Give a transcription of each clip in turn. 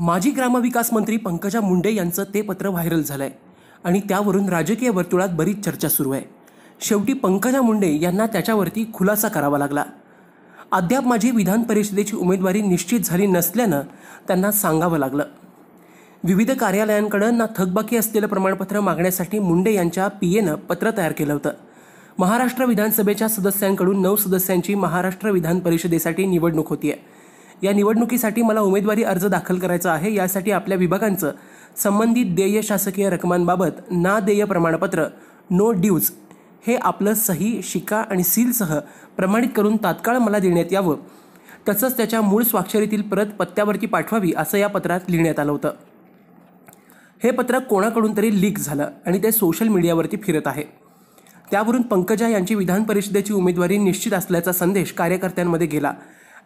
माजी ग्रामविकास मंत्री पंकजा मुंडे यांचं ते पत्र व्हायरल झालं आहे आणि त्यावरून राजकीय वर्तुळात बरीच चर्चा सुरू आहे शेवटी पंकजा मुंडे यांना त्याच्यावरती खुलासा करावा लागला अद्याप माझी विधान परिषदेची उमेदवारी निश्चित झाली नसल्यानं त्यांना सांगावं लागलं विविध कार्यालयांकडं ना थकबाकी असलेलं प्रमाणपत्र मागण्यासाठी मुंडे यांच्या पी एनं पत्र तयार केलं होतं महाराष्ट्र विधानसभेच्या सदस्यांकडून नऊ सदस्यांची महाराष्ट्र विधान परिषदेसाठी निवडणूक होती आहे या निवडणुकीसाठी मला उमेदवारी अर्ज दाखल करायचा आहे यासाठी आपल्या विभागांचं संबंधित देय शासकीय रकमांबाबत ना देय प्रमाणपत्र नो ड्यूज हे आपलं सही शिका आणि सीलसह प्रमाणित करून तात्काळ मला देण्यात यावं तसंच त्याच्या मूळ स्वाक्षरीतील प्रत पत्त्यावरती पाठवावी असं या पत्रात लिहिण्यात आलं होतं हे पत्र कोणाकडून तरी लीक झालं आणि ते सोशल मीडियावरती फिरत आहे त्यावरून पंकजा यांची विधान परिषदेची उमेदवारी निश्चित असल्याचा संदेश कार्यकर्त्यांमध्ये गेला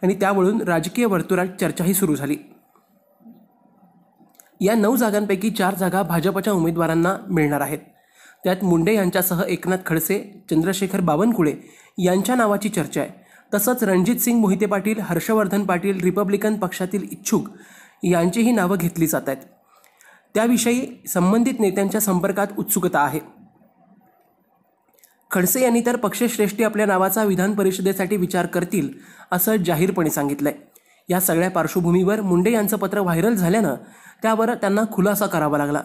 आणि त्यावरून राजकीय वर्तुळात चर्चाही सुरू झाली या नऊ जागांपैकी चार जागा भाजपच्या उमेदवारांना मिळणार आहेत त्यात मुंडे यांच्यासह एकनाथ खडसे चंद्रशेखर बावनकुळे यांच्या नावाची चर्चा आहे तसंच रणजित सिंग मोहिते पाटील हर्षवर्धन पाटील रिपब्लिकन पक्षातील इच्छुक यांचीही नावं घेतली जात आहेत त्याविषयी संबंधित नेत्यांच्या संपर्कात उत्सुकता आहे खडसे यांनी तर पक्षश्रेष्ठी आपल्या नावाचा विधान परिषदेसाठी विचार करतील असं जाहीरपणे सांगितलंय या सगळ्या पार्श्वभूमीवर मुंडे यांचं पत्र व्हायरल झाल्यानं त्यावर त्यांना खुलासा करावा लागला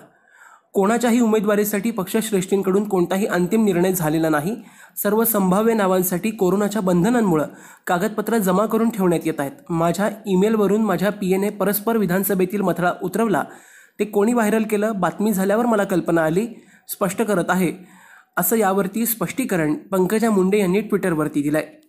कोणाच्याही उमेदवारीसाठी पक्षश्रेष्ठींकडून कोणताही अंतिम निर्णय झालेला नाही सर्व संभाव्य नावांसाठी कोरोनाच्या बंधनांमुळं कागदपत्र जमा करून ठेवण्यात येत आहेत माझ्या ईमेलवरून माझ्या पी एने परस्पर विधानसभेतील मथळा उतरवला ते कोणी व्हायरल केलं बातमी झाल्यावर मला कल्पना आली स्पष्ट करत आहे असं यावरती स्पष्टीकरण पंकजा मुंडे यांनी ट्विटरवरती दिलं आहे